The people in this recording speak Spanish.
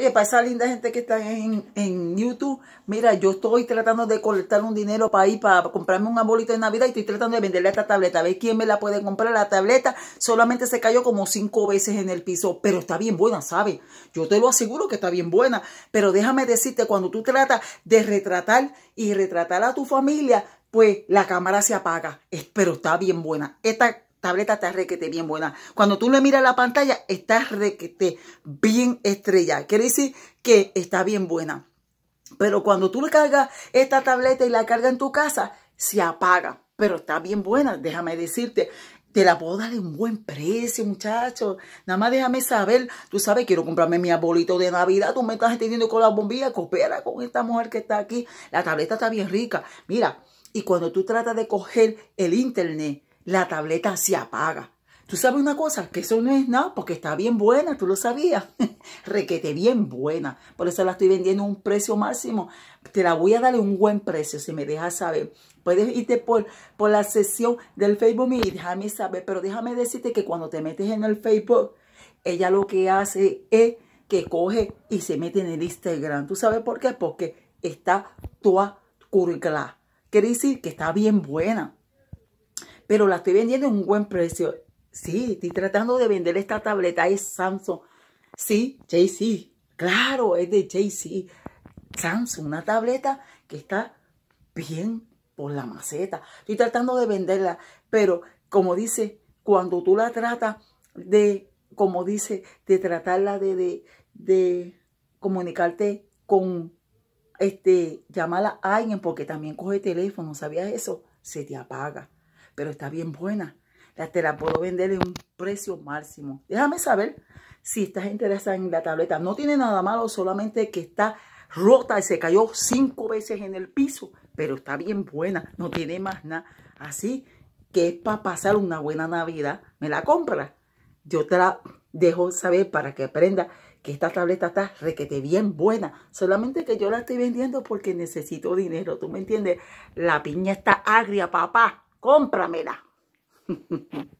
Oye, para esa linda gente que está en, YouTube, mira, yo estoy tratando de colectar un dinero para ir, para comprarme un amolito de Navidad y estoy tratando de venderle esta tableta. A quién me la puede comprar. La tableta solamente se cayó como cinco veces en el piso, pero está bien buena, ¿sabes? Yo te lo aseguro que está bien buena. Pero déjame decirte, cuando tú tratas de retratar y retratar a tu familia, pues la cámara se apaga. Pero está bien buena. Esta tableta está requete bien buena. Cuando tú le miras la pantalla, está requete bien estrella. Quiere decir que está bien buena. Pero cuando tú le cargas esta tableta y la cargas en tu casa, se apaga. Pero está bien buena, déjame decirte. Te la puedo dar un buen precio, muchacho. Nada más déjame saber. Tú sabes, quiero comprarme mi abuelito de Navidad. Tú me estás entendiendo con la bombilla. Coopera con esta mujer que está aquí. La tableta está bien rica. Mira, y cuando tú tratas de coger el internet, la tableta se apaga. Tú sabes una cosa, que eso no es nada porque está bien buena, tú lo sabías. Requete bien buena. Por eso la estoy vendiendo a un precio máximo. Te la voy a dar un buen precio si me dejas saber. Puedes irte por, por la sesión del Facebook y déjame saber. Pero déjame decirte que cuando te metes en el Facebook, ella lo que hace es que coge y se mete en el Instagram. ¿Tú sabes por qué? Porque está toda curcla. Quiere decir que está bien buena pero la estoy vendiendo en un buen precio. Sí, estoy tratando de vender esta tableta, es Samsung. Sí, JC, claro, es de JC. Samsung, una tableta que está bien por la maceta. Estoy tratando de venderla, pero como dice, cuando tú la tratas de, como dice, de tratarla de, de comunicarte con, este, llamarla a alguien, porque también coge teléfono, ¿sabías eso? Se te apaga pero está bien buena. La, te la puedo vender en un precio máximo. Déjame saber si estás interesada en la tableta. No tiene nada malo, solamente que está rota y se cayó cinco veces en el piso. Pero está bien buena, no tiene más nada. Así que es para pasar una buena Navidad. ¿Me la compra. Yo te la dejo saber para que aprenda que esta tableta está requete bien buena. Solamente que yo la estoy vendiendo porque necesito dinero. ¿Tú me entiendes? La piña está agria, papá cómpramela.